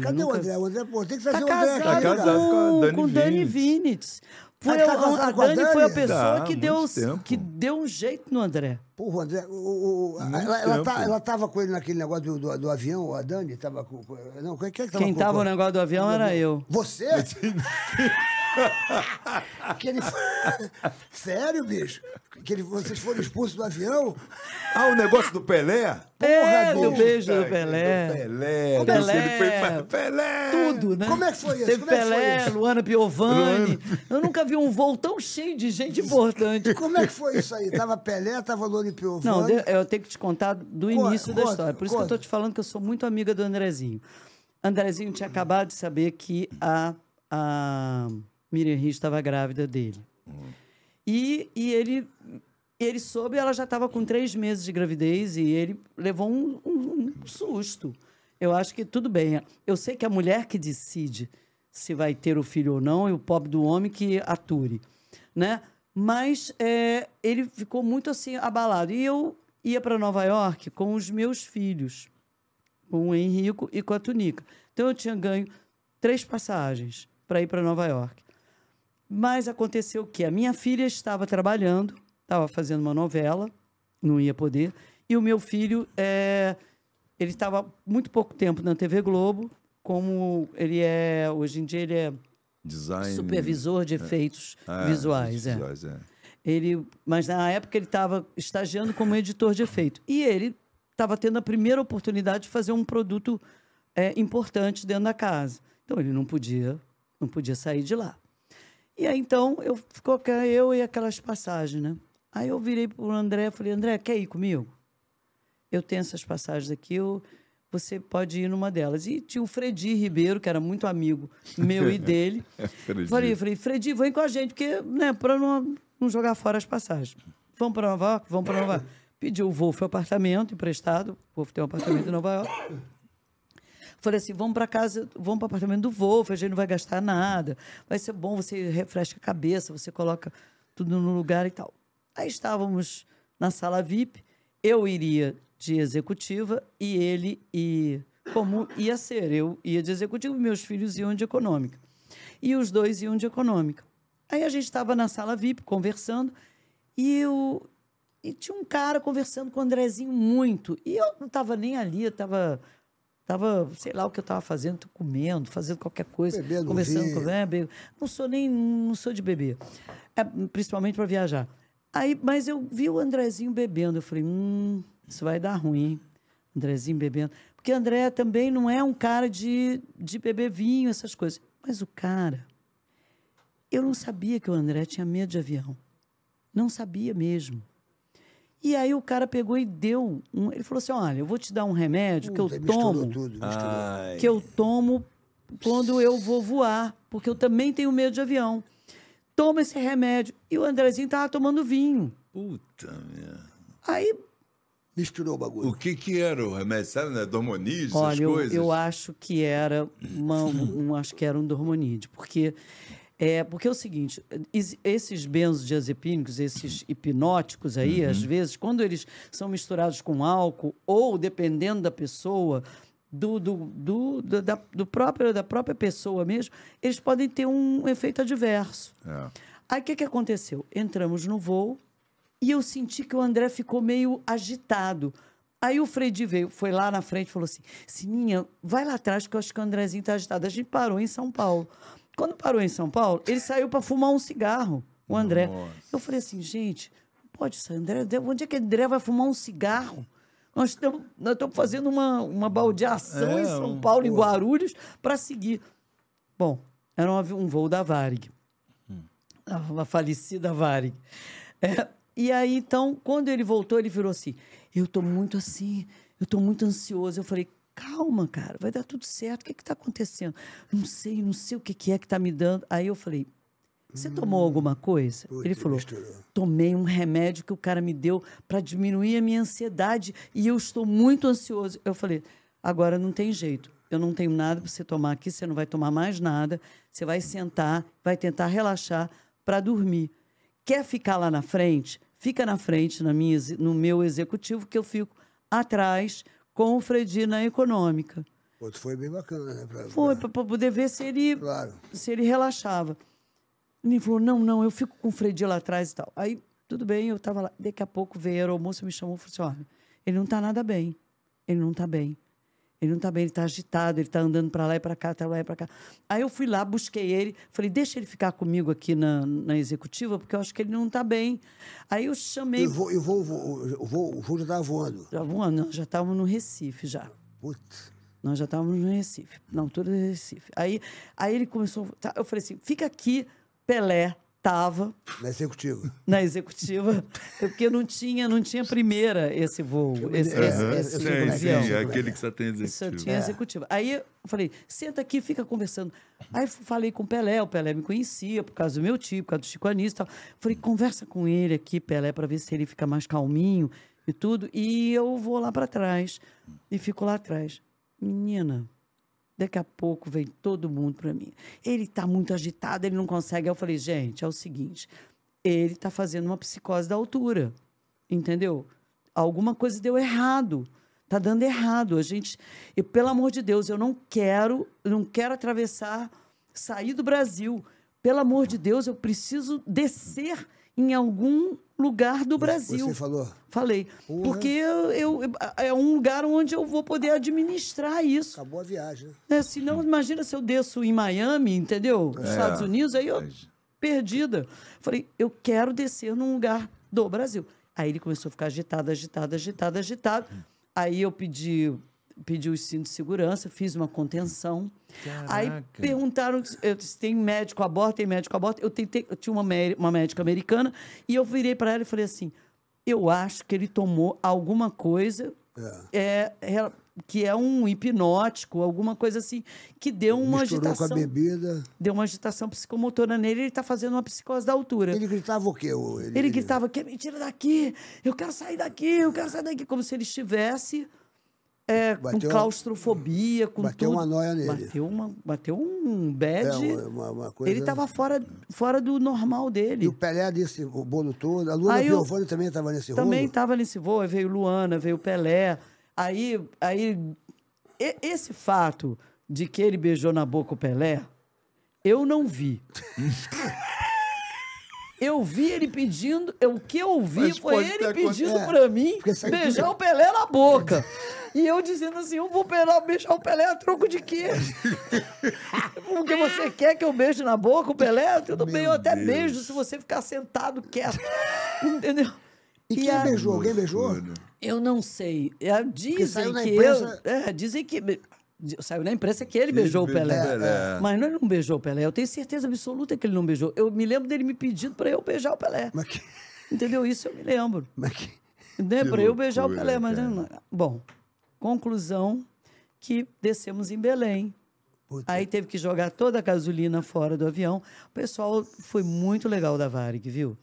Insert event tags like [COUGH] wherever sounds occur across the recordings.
Cadê nunca... o André? O André, pô, tem que tá fazer tá o André. Casado, tá casado com, o Dani, com Dani Vinitz. Foi, tá a, a, Dani foi a pessoa tá, que, deu, que deu um jeito no André. Porra, André, o, o, ela, ela, tá, ela tava com ele naquele negócio do, do, do avião, a Dani tava com. Não, quem é que tava Quem com, tava com, no negócio do avião era eu. Você? [LAUGHS] [LAUGHS] que ele. Sério, bicho? Que ele... vocês foram expulsos do avião? Ah, o negócio do Pelé? Porra, é, do beijo do Pelé. Do Pelé. Como é? foi? Pelé. Tudo, né? Como é que foi isso? Teve Como é Pelé, foi isso? Luana Piovani. Luana... Eu nunca vi um voo tão cheio de gente importante. Como é que foi isso aí? Tava Pelé, tava Luana Piovani? Não, eu tenho que te contar do início conta, da história. Por isso conta. que eu tô te falando que eu sou muito amiga do Andrezinho. Andrezinho tinha acabado de saber que a, a Miriam Rich estava grávida dele. Uhum. E, e ele, ele soube, ela já estava com três meses de gravidez e ele levou um, um, um susto. Eu acho que tudo bem. Eu sei que a mulher que decide se vai ter o filho ou não e o pobre do homem que ature, né? Mas é, ele ficou muito assim abalado. E eu ia para Nova York com os meus filhos, com o Henrico e com a Tunica. Então eu tinha ganho três passagens para ir para Nova York. Mas aconteceu que a minha filha estava trabalhando, estava fazendo uma novela, não ia poder, e o meu filho, é, ele estava muito pouco tempo na TV Globo, como ele é, hoje em dia ele é Design, supervisor de é. efeitos ah, é, visuais. É. visuais é. Ele, mas na época ele estava estagiando como editor de efeito. E ele estava tendo a primeira oportunidade de fazer um produto é, importante dentro da casa. Então ele não podia, não podia sair de lá. E aí, então, eu ficou eu e aquelas passagens, né? Aí eu virei para o André e falei, André, quer ir comigo? Eu tenho essas passagens aqui, eu, você pode ir numa delas. E tinha o Fredi Ribeiro, que era muito amigo meu e dele. [LAUGHS] É, Fredi. Falei, falei, Fredi, vem com a gente, porque, né, para não, não jogar fora as passagens. Vamos para Nova York? Vamos para Nova York. Pediu o Wolf apartamento emprestado, o Wolf tem um apartamento em Nova York. Falei assim: vamos para casa, vamos para o apartamento do Wolf, a gente não vai gastar nada. Vai ser bom, você refresca a cabeça, você coloca tudo no lugar e tal. Aí estávamos na sala VIP, eu iria de executiva e ele e como ia ser, eu ia de executiva, meus filhos iam de econômica. E os dois iam de econômica. Aí a gente estava na sala VIP conversando e eu e tinha um cara conversando com o Andrezinho muito. E eu não estava nem ali, eu estava Tava, sei lá o que eu tava fazendo, tô comendo, fazendo qualquer coisa, Bebendo conversando com né, bebo. Não sou nem, não sou de beber. É, principalmente para viajar. Aí, mas eu vi o Andrezinho bebendo, eu falei, hum, isso vai dar ruim, hein? Andrezinho bebendo. Porque André também não é um cara de, de beber vinho, essas coisas. Mas o cara, eu não sabia que o André tinha medo de avião. Não sabia mesmo. E aí o cara pegou e deu um. Ele falou assim: olha, eu vou te dar um remédio uh, que eu tomo. Tudo, que eu tomo quando eu vou voar, porque eu também tenho medo de avião. Toma esse remédio. E o Andrezinho tava tomando vinho. Puta merda. Aí. Misturou o bagulho. O que que era o remédio? Sabe, né? Dormonide, Olha, essas eu, coisas? eu acho que era uma, um, acho que era um dormonide, porque é, porque é o seguinte, esses benzodiazepínicos, esses hipnóticos aí, uhum. às vezes, quando eles são misturados com álcool ou, dependendo da pessoa, do, do, do, do, da, do próprio, da própria pessoa mesmo, eles podem ter um efeito adverso. É. Aí o que, que aconteceu? Entramos no voo e eu senti que o André ficou meio agitado. Aí o Fredi veio, foi lá na frente e falou assim: Sininha, vai lá atrás, que eu acho que o Andrezinho tá agitado. A gente parou em São Paulo. Quando parou em São Paulo, ele saiu para fumar um cigarro, o André. Nossa. Eu falei assim, gente, não pode ser, André, onde é que André vai fumar um cigarro? Nós estamos, nós estamos fazendo uma, uma baldeação é, em São Paulo, um... em Guarulhos, para seguir. Bom, era um, um voo da Varig, hum. uma falecida Varig. É, e aí, então, quando ele voltou, ele virou assim: Eu estou muito assim, eu estou muito ansioso. Eu falei: calma, cara, vai dar tudo certo. O que é está acontecendo? Não sei, não sei o que, que é que está me dando. Aí eu falei, você hum, tomou alguma coisa? Ele falou, misturou. tomei um remédio que o cara me deu para diminuir a minha ansiedade e eu estou muito ansioso. Eu falei, agora não tem jeito. Eu não tenho nada para você tomar aqui, você não vai tomar mais nada. Você vai sentar, vai tentar relaxar para dormir. Quer ficar lá na frente? Fica na frente na minha, no meu executivo, que eu fico atrás com o Fredi na econômica. foi bem bacana, né? Pra, foi, para poder ver se ele, claro. se ele relaxava. Ele falou, não, não, eu fico com o Fredi lá atrás e tal. Aí, tudo bem, eu tava lá. Daqui a pouco veio a aeromoça, me chamou e falou assim, olha, ele não está nada bem. Ele não está bem. Ele não tá bem, ele tá agitado, ele tá andando para lá e para cá, até tá lá e para cá. Aí eu fui lá, busquei ele, falei, deixa ele ficar comigo aqui na, na executiva, porque eu acho que ele não tá bem. Aí eu chamei. Eu vou, eu vou, eu vou, eu vou já tava voando. Já voando, já estávamos no Recife já. Putz. Nós já estávamos no Recife, na altura do Recife. Aí, aí ele começou. Tá, eu falei assim: fica aqui, Pelé, Tava. Na executiva. [LAUGHS] Na executiva. É porque não tinha, não tinha primeira esse voo. Esse, uhum. esse, esse, tipo sim, é aquele que só tem executivo. Só tinha é. executiva. Aí eu falei, senta aqui, fica conversando. Aí falei com o Pelé, o Pelé me conhecia por causa do meu tio, por causa do Chico Anísio e tal. Falei, conversa com ele aqui, Pelé, para ver se ele fica mais calminho e tudo. E eu vou lá para trás. E fico lá atrás. Menina, Daqui a pouco vem todo mundo para mim. Ele está muito agitado, ele não consegue. Eu falei, gente, é o seguinte: ele está fazendo uma psicose da altura, entendeu? Alguma coisa deu errado. está dando errado. A gente, e, pelo amor de Deus, eu não quero, eu não quero atravessar, sair do Brasil. Pelo amor de Deus, eu preciso descer em algum lugar do Brasil. Você falou? Falei. Porra. Porque eu, eu, é um lugar onde eu vou poder administrar isso. Acabou a viagem. Né? É, senão, imagina se eu desço em Miami, entendeu? é. Estados Unidos, aí eu perdida. Falei, eu quero descer num lugar do Brasil. Aí ele começou a ficar agitado, agitado, agitado, agitado. Aí eu pedi pedi o cinto de segurança, fiz uma contenção. Caraca. Aí perguntaram se tem médico a bordo, tem médico a bordo. Eu, tentei, eu tinha uma, uma médica americana e eu virei para ela e falei assim: eu acho que ele tomou alguma coisa é. é. que é um hipnótico, alguma coisa assim, que deu uma Misturou agitação. com a bebida. Deu uma agitação psicomotora nele, ele está fazendo uma psicose da altura. Ele gritava o quê? Ele, ele gritava, que mentira daqui, eu quero sair daqui, eu quero sair daqui, como se ele estivesse é, bateu, com claustrofobia, com bateu tudo. Bateu uma noia nele. Bateu, uma, bateu um bad. É, uma, uma coisa... Ele estava fora, fora do normal dele. E o Pelé desse o bolo todo. A Luana aí Piovani eu, também estava nesse rolo? Também estava nesse voo. Aí veio Luana, veio Pelé. Aí, aí e, esse fato de que ele beijou na boca o Pelé, eu não vi. [LAUGHS] Eu vi ele pedindo, o que eu vi Mas foi ele pedindo é, para mim beijar o Pelé na boca. [LAUGHS] E eu dizendo assim, eu vou beijar, beijar o Pelé a troco de quê? [LAUGHS] Porque você quer que eu beije na boca o Pelé? Tudo Meu bem, eu até Deus. beijo se você ficar sentado quieto. [LAUGHS] Entendeu? E, quem e a... beijou? Alguém beijou? Eu não sei. É, dizem que imprensa... eu... É, dizem que... Saiu na imprensa que ele beijou o Pelé. Pelé. Mas não, ele não beijou o Pelé. Eu tenho certeza absoluta que ele não beijou. Eu me lembro dele me pedindo para eu beijar o Pelé. Que... Entendeu? Isso eu me lembro. Mas que... Né? Para eu beijar o Pelé, mas... Bom... Conclusão que descemos em Belém. Puta. Aí teve que jogar toda a gasolina fora do avião. O pessoal foi muito legal da Varig, viu?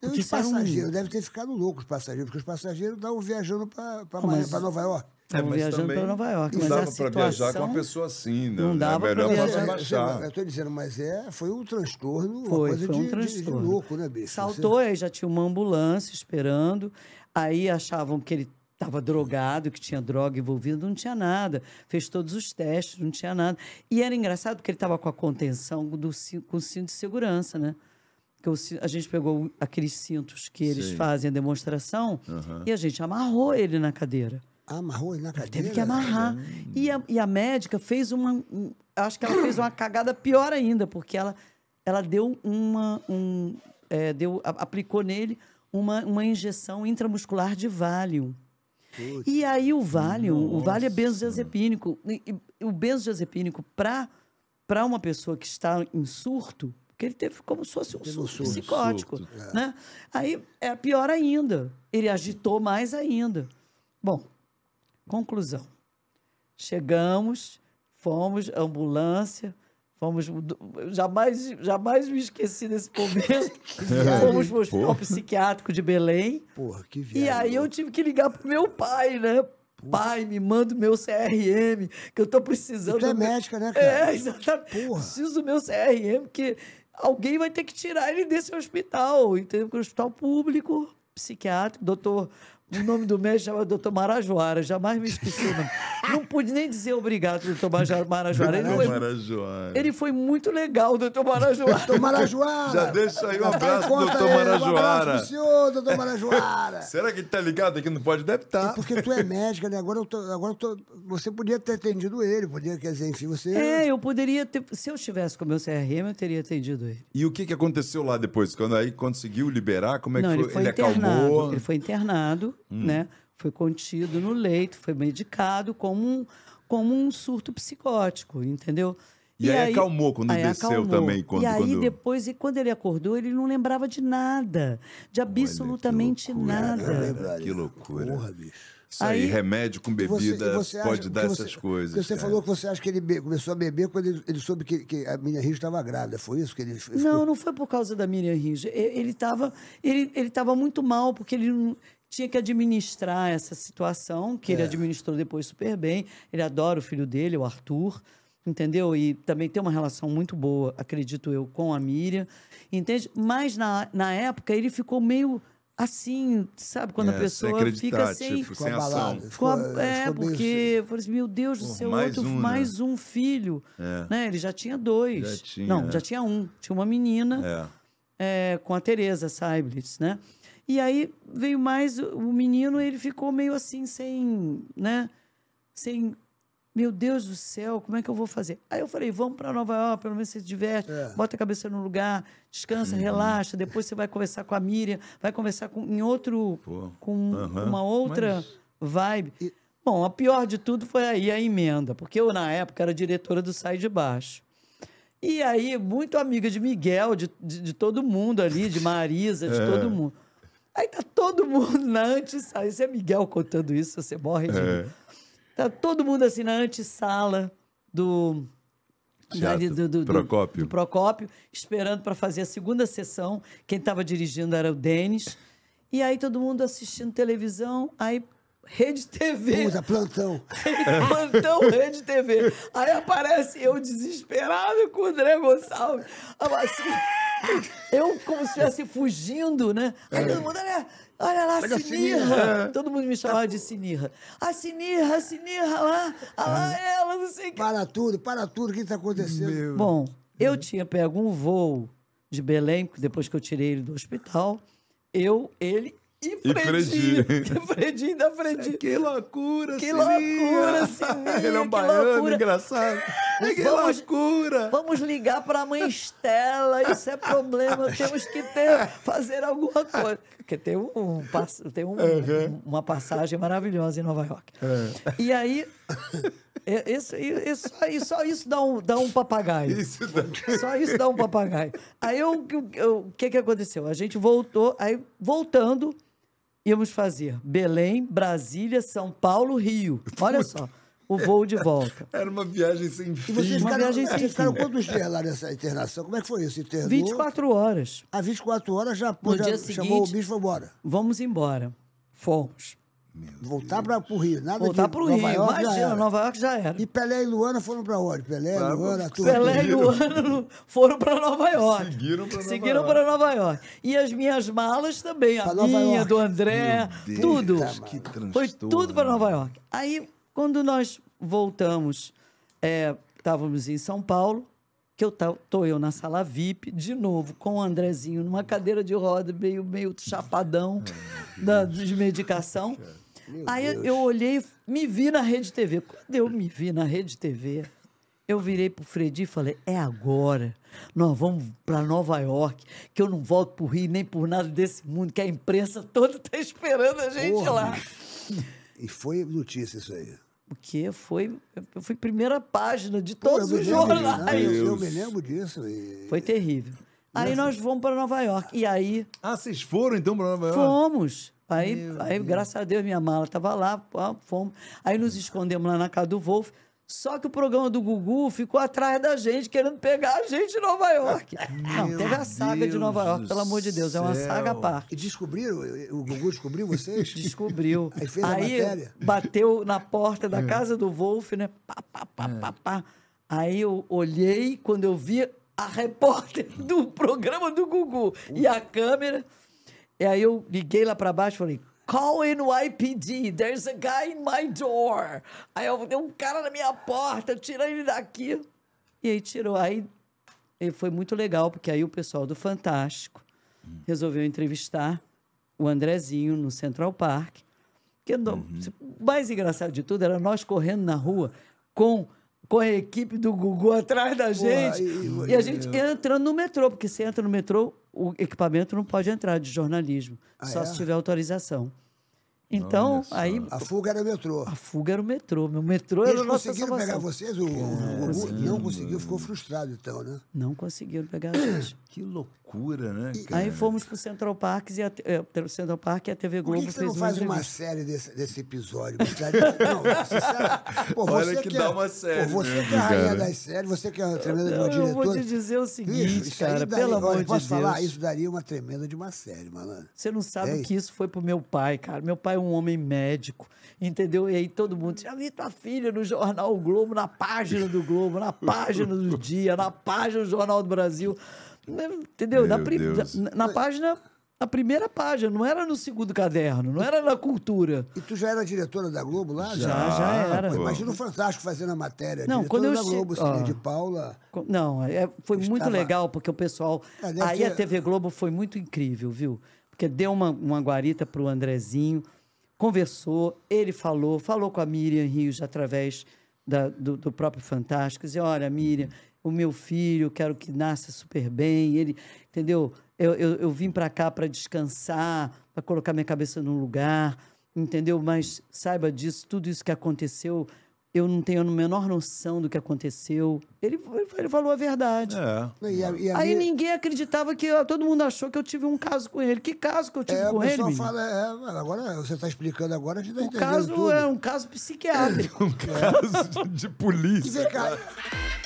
Porque os passageiros um... devem ter ficado loucos, os passageiros, porque os passageiros estavam viajando para ah, mas... Nova York. É, mas viajando para Nova York. Não dava para viajar com uma pessoa assim, né? Não é dava é melhor pra baixar. Eu estou dizendo, mas é, foi um transtorno, foi, foi um de, transtorno. De, de louco, né, bicho? Saltou, Você... aí já tinha uma ambulância esperando. Aí achavam que ele estava drogado, que tinha droga envolvida, não tinha nada. Fez todos os testes, não tinha nada. E era engraçado porque ele estava com a contenção do com o cinto de segurança, né? Que a gente pegou aqueles cintos que eles Sim. fazem a demonstração uhum. e a gente amarrou ele na cadeira. Amarrou ele na cadeira? Teve que amarrar. E, a, e a médica fez uma. Um, acho que ela fez uma cagada pior ainda, porque ela, ela deu uma. Um, é, deu, aplicou nele uma, uma injeção intramuscular de Valium. Putz. E aí o vale, Nossa. o vale é benzodiazepínico. E, o benzodiazepínico para uma pessoa que está em surto, porque ele teve como se fosse um surto, surto psicótico, surto, é. né? Aí é pior ainda. Ele agitou mais ainda. Bom, conclusão. Chegamos, fomos, ambulância, Fomos, jamais, jamais me esqueci desse momento. [LAUGHS] É. Fomos pro hospital psiquiátrico de Belém. Porra, que viagem. E aí eu tive que ligar pro meu pai, né? Porra. Pai, me manda o meu CRM, que eu tô precisando. Tu é médica, né, é, cara? É, [LAUGHS] exatamente. Porra. Preciso do meu CRM, que alguém vai ter que tirar ele desse hospital, então o é hospital público, psiquiátrico, doutor o nome do médico chamava Dr. Marajoara, jamais me esqueci Não pude nem dizer obrigado, doutor Marajoara. Ele foi, Marajoara. Ele foi muito legal, doutor Marajoara. doutor Marajoara. Já deixa aí um abraço, doutor Marajoara. Um abraço senhor, doutor Marajoara. [LAUGHS] Será que ele tá ligado aqui? Não pode? deputar? Tá. É porque tu é médica, né? Agora, eu tô, agora eu tô, você podia ter atendido ele, podia, quer dizer, enfim, você... É, eu poderia ter... Se eu estivesse com o meu CRM, eu teria atendido ele. E o que, que aconteceu lá depois? Quando aí conseguiu liberar, como é Não, que foi? Ele, foi ele internado, acalmou? Ele foi internado hum. né? Foi contido no leito, foi medicado como um, como um surto psicótico, entendeu? E, e aí, aí, acalmou quando aí desceu acalmou. também. Quando, e aí quando... depois, e quando ele acordou, ele não lembrava de nada, de absolutamente Olha, nada. É que loucura. Porra, bicho. Isso aí, aí remédio com bebida você, você pode dar você, essas coisas. Você cara. falou que você acha que ele be, começou a beber quando ele, ele soube que, que, a Miriam Rige estava grávida, foi isso que ele ficou... Não, não foi por causa da Miriam Rige. Ele estava ele, ele tava muito mal, porque ele, tinha que administrar essa situação, que é. ele administrou depois super bem. Ele adora o filho dele, o Arthur, entendeu? E também tem uma relação muito boa, acredito eu, com a Miriam, entende? Mas na, na época ele ficou meio assim, sabe? Quando é, assim, tipo, a pessoa sem fica sem, tipo, sem ficou Ficou, é, é ficou porque, meio... assim, meu Deus do céu, mais, outro, um, né? mais né? um filho. É. Né? Ele já tinha dois. Já tinha, Não, já tinha um. Tinha uma menina é. é com a Tereza Seiblitz, né? E aí veio mais o menino, ele ficou meio assim, sem, né? Sem, meu Deus do céu, como é que eu vou fazer? Aí eu falei, vamos para Nova York, pelo menos você se diverte, é. bota a cabeça no lugar, descansa, uhum. relaxa, depois você vai conversar com a Miriam, vai conversar com, em outro, Pô. com uhum. uma outra Mas... vibe. E... Bom, a pior de tudo foi aí a emenda, porque eu, na época, era diretora do Sai de Baixo. E aí, muito amiga de Miguel, de, de, de todo mundo ali, de Marisa, de é. todo mundo. Aí tá todo mundo na antessala. Se é Miguel contando isso, você morre de. É. Tá todo mundo assim na antessala do. Né, Teatro, do, do, Procópio. Do, do Procópio, esperando para fazer a segunda sessão. Quem estava dirigindo era o Denis. E aí todo mundo assistindo televisão, aí Rede TV. Usa plantão. [LAUGHS] plantão Rede TV. Aí aparece eu desesperado com o André Gonçalves. Assim, eu como se estivesse fugindo, né? Aí todo mundo, olha, olha lá, Pega Sinirra. Sinirra. [LAUGHS] Todo mundo me chamava de Sinirra. A ah, Sinirra, a ah, Sinirra, ah lá, lá é ela, não sei o que. Para tudo, para tudo, o que está acontecendo? Meu. Bom, eu tinha pego um voo de Belém, depois que eu tirei ele do hospital, eu, ele e Fredinho. E Fredinho [LAUGHS] da Fredinho. Que loucura, Que loucura, Sinirra. Ele é um baiano, loucura. engraçado. É que vamos, loucura! Vamos ligar para a mãe Estela, isso é problema, [LAUGHS] temos que ter, fazer alguma coisa. Porque tem, um, tem um, uhum. uma passagem maravilhosa em Nova York. Uhum. E aí, [LAUGHS] é, isso, isso, só isso dá um, dá um papagaio. Isso dá... [LAUGHS] Só isso dá um papagaio. Aí o que, que aconteceu? A gente voltou, aí voltando, íamos fazer Belém, Brasília, São Paulo, Rio. Olha só o voo de volta. [LAUGHS] Era uma viagem sem fim. E vocês ficaram, viagem ficaram fim. quantos dias lá nessa internação? Como é que foi isso? Internou? 24 horas. Há 24 horas já, no já dia seguinte, chamou o bicho e foi embora. Vamos embora. Fomos. Voltar para o Rio, nada Voltar para o Rio, York imagina, Nova York já era. E Pelé e Luana foram para onde? Pelé, pra, Luana, tudo. Pelé e Luana foram para Nova York. Seguiram para Nova, Seguiram Nova, York. Nova York. E as minhas malas também, pra a Nova minha, York. do André, Deus, tudo. Foi tudo para Nova York. Aí quando nós voltamos, estávamos é, em São Paulo, que eu tô, eu na sala VIP, de novo, com o Andrezinho, numa cadeira de roda, meio, meio chapadão é, da, de medicação. É, aí eu olhei, me vi na Rede TV. Quando eu me vi na Rede TV, eu virei pro Fredi e falei: é agora. Nós vamos para Nova York, que eu não volto pro Rio nem por nada desse mundo, que a imprensa toda tá esperando a gente Porra. lá. E foi notícia isso aí. Porque foi, foi primeira página de todos os jornais. Né? eu me lembro disso. E... Foi terrível. Aí assim- nós fomos para Nova York. E aí. Ah, vocês foram então para Nova York? Fomos. Aí, aí graças a Deus, minha mala estava lá, fomos. Aí nos escondemos lá na casa do Wolf. Só que o programa do Gugu ficou atrás da gente, querendo pegar a gente em Nova York. [LAUGHS] Não, teve a saga Deus de Nova York, pelo amor de Deus, céu. é uma saga à parte. E descobriram? O Gugu descobriu vocês? [LAUGHS] Descobriu. Aí fez Aí, a Bateu na porta da é. casa do Wolf, né? Pá, pá, pá, é. pá, pá. Aí eu olhei, quando eu vi a repórter do programa do Gugu e a câmera. E aí eu liguei lá para baixo e falei: Call NYPD. There's a guy in my door. Aí eu, tem um cara na minha porta, tira ele daqui. E aí tirou. Aí e foi muito legal, porque aí o pessoal do Fantástico hum. resolveu entrevistar o Andrezinho no Central Park. Que é uhum. o mais engraçado de tudo era nós correndo na rua com com a equipe do Gugu atrás da gente. e a gente entrando no metrô, porque você entra no metrô, o equipamento não pode entrar de jornalismo, ah, só é? se tiver autorização. Então, aí. A fuga era o metrô. A fuga era o metrô. Meu metrô Eles era conseguiram pegar vocês? O, o, o, não conseguiu, ficou frustrado então, né? Não conseguiram pegar a gente. [COUGHS] Que loucura, né? Cara? Aí fomos pro Central Park e a, é, Central Park e a TV Globo Por que, que você não faz uma, série desse, desse episódio? [LAUGHS] não, pô, Olha você que, que é- dá uma série. Pô, né, você que é a rainha das séries, você que é a tremenda de uma diretora. Eu vou te dizer o seguinte, isso, cara, daria, pelo amor de Deus. Posso falar? Isso daria uma tremenda de uma série, malandro. Você não sabe é que isso foi pro meu pai, cara. Meu pai é um homem médico, entendeu? E aí todo mundo, já vi tua filha no jornal o Globo, na página do Globo, na página do Dia, na página do Jornal do Brasil, né, entendeu? Na, na, na página na primeira página, não era no segundo caderno, não era na cultura. E tu já era diretora da Globo lá? Já, já, já era. Pô, imagina o Fantástico fazendo a matéria. Não, diretora quando eu da Globo, che... Ah, de Paula. Não, é, foi estava... muito legal, porque o pessoal. É, aí ter... a TV Globo foi muito incrível, viu? Porque deu uma, uma guarita pro Andrezinho conversou, ele falou, falou com a Miriam Rios através da, do, do, próprio Fantástico e olha, Miriam, o meu filho, quero que nasça super bem, ele, entendeu? Eu, eu, eu vim para cá para descansar, para colocar minha cabeça num lugar, entendeu? Mas saiba disso, tudo isso que aconteceu eu não tenho a menor noção do que aconteceu. Ele, ele falou a verdade. É. E a, e a Aí minha... ninguém acreditava que eu, todo mundo achou que eu tive um caso com ele. Que caso que eu tive é, com ele? Fala, é, agora você está explicando agora, a gente está O caso tudo. é um caso psiquiátrico. [LAUGHS] um caso de polícia. E vem